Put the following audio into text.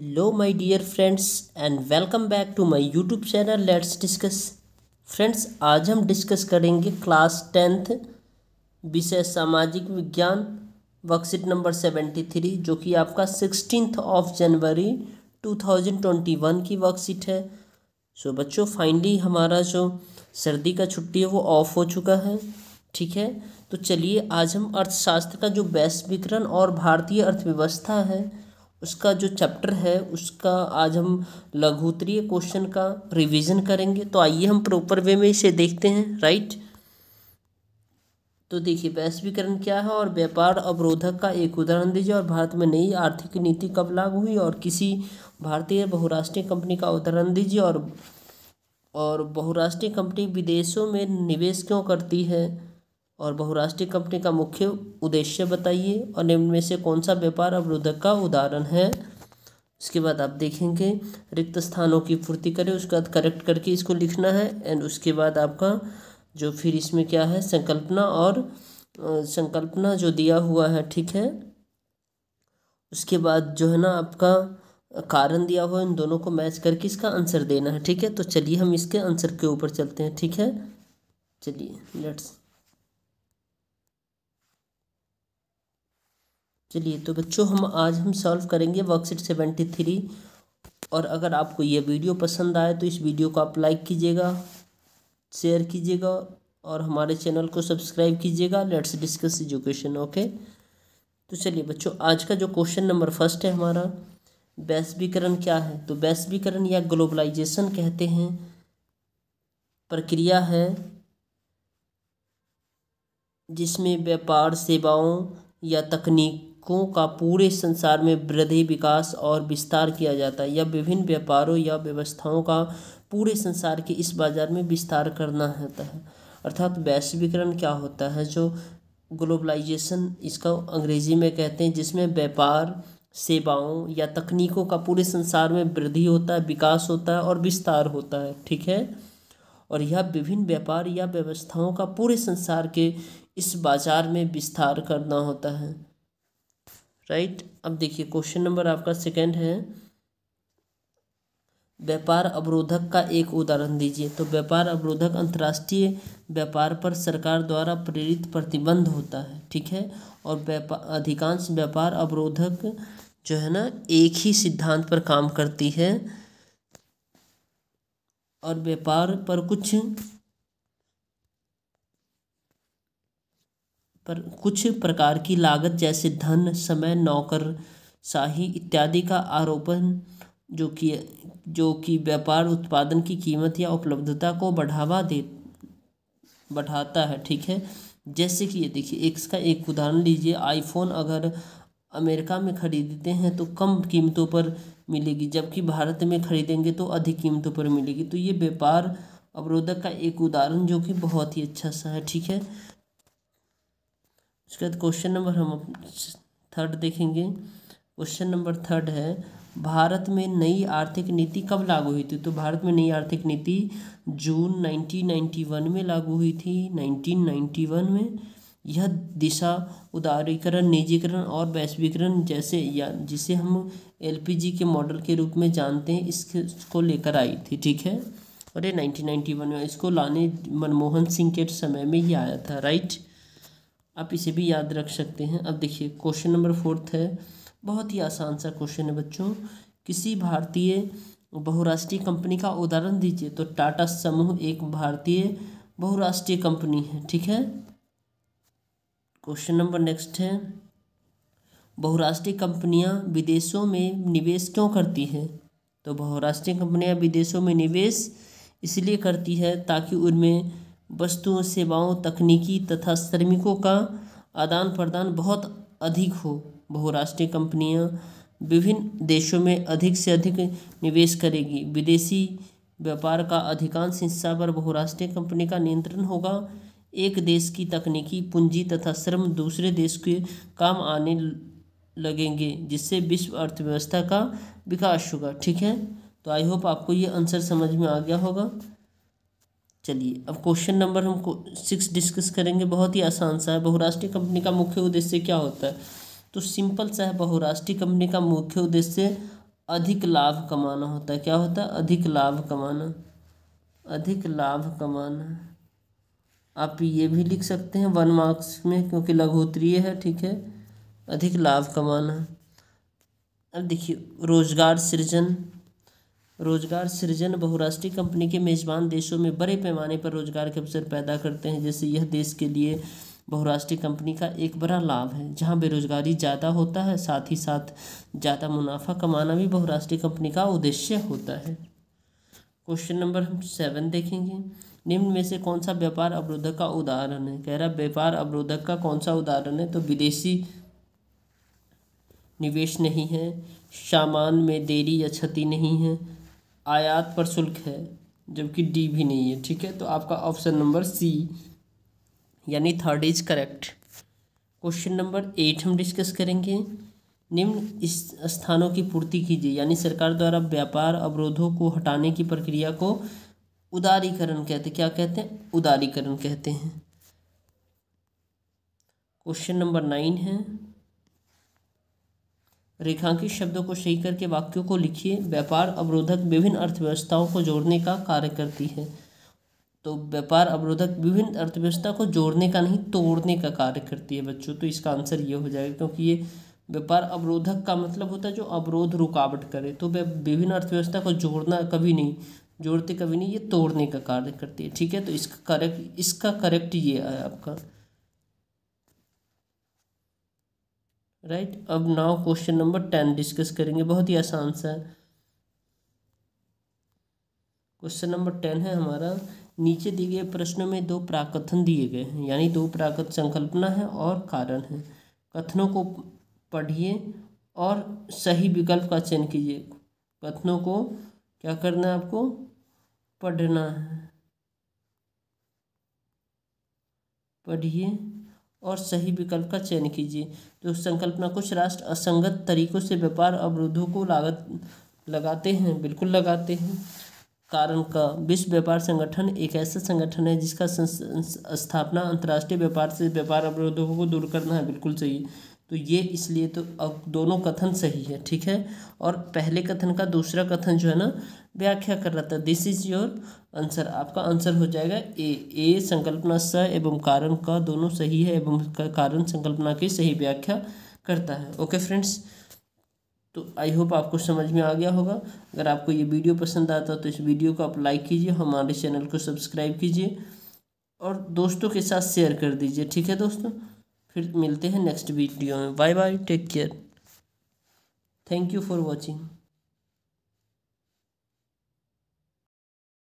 Hello my dear friends and welcome back to my YouTube channel let's discuss friends आज हम discuss करेंगे class tenth विषय सामाजिक विज्ञान वर्कशीट नंबर सेवेंटी थ्री जो कि आपका sixteenth of January two thousand twenty one की वर्कशीट है सो so, बच्चों फाइनली हमारा जो सर्दी का छुट्टी है वो ऑफ हो चुका है ठीक है तो चलिए आज हम अर्थशास्त्र का जो वैश्विकरण और भारतीय अर्थव्यवस्था है उसका जो चैप्टर है उसका आज हम लघुतरीय क्वेश्चन का रिवीजन करेंगे तो आइए हम प्रॉपर वे में इसे देखते हैं राइट तो देखिए वैश्वीकरण क्या है और व्यापार अवरोधक का एक उदाहरण दीजिए और भारत में नई आर्थिक नीति कब लागू हुई और किसी भारतीय बहुराष्ट्रीय कंपनी का उदाहरण दीजिए और और बहुराष्ट्रीय कंपनी विदेशों में निवेश क्यों करती है और बहुराष्ट्रीय कंपनी का मुख्य उद्देश्य बताइए और निम्न में से कौन सा व्यापार अवरोधक का उदाहरण है उसके बाद आप देखेंगे रिक्त स्थानों की पूर्ति करें उसके बाद करेक्ट करके इसको लिखना है एंड उसके बाद आपका जो फिर इसमें क्या है संकल्पना और संकल्पना जो दिया हुआ है ठीक है उसके बाद जो है ना आपका कारण दिया हुआ इन दोनों को मैच करके इसका आंसर देना है ठीक है तो चलिए हम इसके आंसर के ऊपर चलते हैं ठीक है चलिए लेट्स चलिए तो बच्चों हम आज हम सॉल्व करेंगे वर्कशीट सेवेंटी थ्री और अगर आपको यह वीडियो पसंद आए तो इस वीडियो को आप लाइक कीजिएगा शेयर कीजिएगा और हमारे चैनल को सब्सक्राइब कीजिएगा लेट्स डिस्कस एजुकेशन ओके तो चलिए बच्चों आज का जो क्वेश्चन नंबर फर्स्ट है हमारा वैश्वीकरण क्या है तो वैश्वीकरण या ग्लोबलाइजेशन कहते हैं प्रक्रिया है जिसमें व्यापार सेवाओं या तकनीक तरीकों का पूरे संसार में वृद्धि विकास और विस्तार किया जाता है या विभिन्न व्यापारों या व्यवस्थाओं का पूरे संसार के इस बाज़ार में विस्तार करना होता है अर्थात वैश्वीकरण क्या होता है जो ग्लोबलाइजेशन इसका अंग्रेज़ी में कहते हैं जिसमें व्यापार सेवाओं या तकनीकों का पूरे संसार में वृद्धि होता है विकास होता है और विस्तार होता है ठीक है और यह विभिन्न व्यापार या व्यवस्थाओं का पूरे संसार के इस बाज़ार में विस्तार करना होता है राइट अब देखिए क्वेश्चन नंबर आपका सेकंड है व्यापार अवरोधक का एक उदाहरण दीजिए तो व्यापार अवरोधक अंतर्राष्ट्रीय व्यापार पर सरकार द्वारा प्रेरित प्रतिबंध होता है ठीक है और व्यापार अधिकांश व्यापार अवरोधक जो है ना एक ही सिद्धांत पर काम करती है और व्यापार पर कुछ पर कुछ प्रकार की लागत जैसे धन समय नौकर शाही इत्यादि का आरोपण जो कि जो कि व्यापार उत्पादन की कीमत या उपलब्धता को बढ़ावा दे बढ़ाता है ठीक है जैसे कि ये देखिए एक इसका एक उदाहरण लीजिए आईफोन अगर अमेरिका में खरीदते हैं तो कम कीमतों पर मिलेगी जबकि भारत में खरीदेंगे तो अधिक कीमतों पर मिलेगी तो ये व्यापार अवरोधक का एक उदाहरण जो कि बहुत ही अच्छा सा है ठीक है उसके बाद क्वेश्चन नंबर हम थर्ड देखेंगे क्वेश्चन नंबर थर्ड है भारत में नई आर्थिक नीति कब लागू हुई थी तो भारत में नई आर्थिक नीति जून 1991 में लागू हुई थी 1991 में यह दिशा उदारीकरण निजीकरण और वैश्वीकरण जैसे या जिसे हम एलपीजी के मॉडल के रूप में जानते हैं इसको लेकर आई थी ठीक है और ये 1991 में इसको लाने मनमोहन सिंह के समय में ही आया था राइट आप इसे भी याद रख सकते हैं अब देखिए क्वेश्चन नंबर फोर्थ है बहुत ही आसान सा क्वेश्चन है बच्चों किसी भारतीय बहुराष्ट्रीय कंपनी का उदाहरण दीजिए तो टाटा समूह एक भारतीय बहुराष्ट्रीय कंपनी है ठीक है क्वेश्चन नंबर नेक्स्ट है बहुराष्ट्रीय कंपनियां विदेशों में निवेश क्यों करती हैं तो बहुराष्ट्रीय कंपनियां विदेशों में निवेश इसलिए करती है ताकि उनमें वस्तुओं सेवाओं तकनीकी तथा श्रमिकों का आदान प्रदान बहुत अधिक हो बहुराष्ट्रीय कंपनियां विभिन्न देशों में अधिक से अधिक निवेश करेगी विदेशी व्यापार का अधिकांश हिस्सा पर बहुराष्ट्रीय कंपनी का नियंत्रण होगा एक देश की तकनीकी पूंजी तथा श्रम दूसरे देश के काम आने लगेंगे जिससे विश्व अर्थव्यवस्था का विकास होगा ठीक है तो आई होप आपको ये आंसर समझ में आ गया होगा चलिए अब क्वेश्चन नंबर हम सिक्स डिस्कस करेंगे बहुत ही आसान सा है बहुराष्ट्रीय कंपनी का मुख्य उद्देश्य क्या होता है तो सिंपल सा है बहुराष्ट्रीय कंपनी का मुख्य उद्देश्य अधिक लाभ कमाना होता है क्या होता है अधिक लाभ कमाना अधिक लाभ कमाना आप ये भी लिख सकते हैं वन मार्क्स में क्योंकि लघोत्रीय है ठीक है अधिक लाभ कमाना अब देखिए रोजगार सृजन रोजगार सृजन बहुराष्ट्रीय कंपनी के मेज़बान देशों में बड़े पैमाने पर रोजगार के अवसर पैदा करते हैं जैसे यह देश के लिए बहुराष्ट्रीय कंपनी का एक बड़ा लाभ है जहाँ बेरोजगारी ज़्यादा होता है साथ ही साथ ज़्यादा मुनाफा कमाना भी बहुराष्ट्रीय कंपनी का उद्देश्य होता है क्वेश्चन नंबर हम सेवन देखेंगे निम्न में से कौन सा व्यापार अवरोधक का उदाहरण है कह रहा व्यापार अवरोधक का कौन सा उदाहरण है तो विदेशी निवेश नहीं है सामान में देरी या क्षति नहीं है आयात पर शुल्क है जबकि डी भी नहीं है ठीक है तो आपका ऑप्शन नंबर सी यानी third is correct question number eight हम डिस्कस करेंगे निम्न स्थानों की पूर्ति कीजिए यानी सरकार द्वारा व्यापार अवरोधों को हटाने की प्रक्रिया को उदारीकरण कहते क्या कहते हैं उदारीकरण कहते हैं क्वेश्चन नंबर नाइन है रेखांकित शब्दों को सही करके वाक्यों को लिखिए व्यापार अवरोधक विभिन्न अर्थव्यवस्थाओं को जोड़ने का कार्य करती है तो व्यापार अवरोधक विभिन्न अर्थव्यवस्था को जोड़ने का नहीं तोड़ने का कार्य करती है बच्चों तो इसका आंसर ये हो जाएगा क्योंकि ये व्यापार अवरोधक का मतलब होता है जो अवरोध रुकावट करे तो वे विभिन्न अर्थव्यवस्था को जोड़ना कभी नहीं जोड़ते कभी नहीं ये तोड़ने का कार्य करती है ठीक है तो इसका करेक्ट इसका करेक्ट ये है आपका राइट right? अब now question number ten discuss करेंगे बहुत ही आसान सा क्वेश्चन नंबर टेन है हमारा नीचे दिए गए प्रश्नों में दो प्राकथन दिए गए हैं यानी दो प्राकथ संकल्पना है और कारण है कथनों को पढ़िए और सही विकल्प का चयन कीजिए कथनों को क्या करना है आपको पढ़ना है पढ़िए और सही विकल्प का चयन कीजिए तो संकल्पना कुछ राष्ट्र असंगत तरीकों से व्यापार अवरोधों को लागत लगाते हैं बिल्कुल लगाते हैं कारण का विश्व व्यापार संगठन एक ऐसा संगठन है जिसका स्थापना अंतर्राष्ट्रीय व्यापार से व्यापार अवरोधों को दूर करना है बिल्कुल सही तो ये इसलिए तो अब दोनों कथन सही है ठीक है और पहले कथन का दूसरा कथन जो है ना व्याख्या कर रहा था दिस इज योर आंसर आपका आंसर हो जाएगा ए ए संकल्पना स एवं कारण का दोनों सही है एवं कारण संकल्पना की सही व्याख्या करता है ओके फ्रेंड्स तो आई होप आपको समझ में आ गया होगा अगर आपको ये वीडियो पसंद आता तो इस वीडियो को आप लाइक कीजिए हमारे चैनल को सब्सक्राइब कीजिए और दोस्तों के साथ शेयर कर दीजिए ठीक है दोस्तों फिर मिलते हैं नेक्स्ट वीडियो में bye bye take care thank you for watching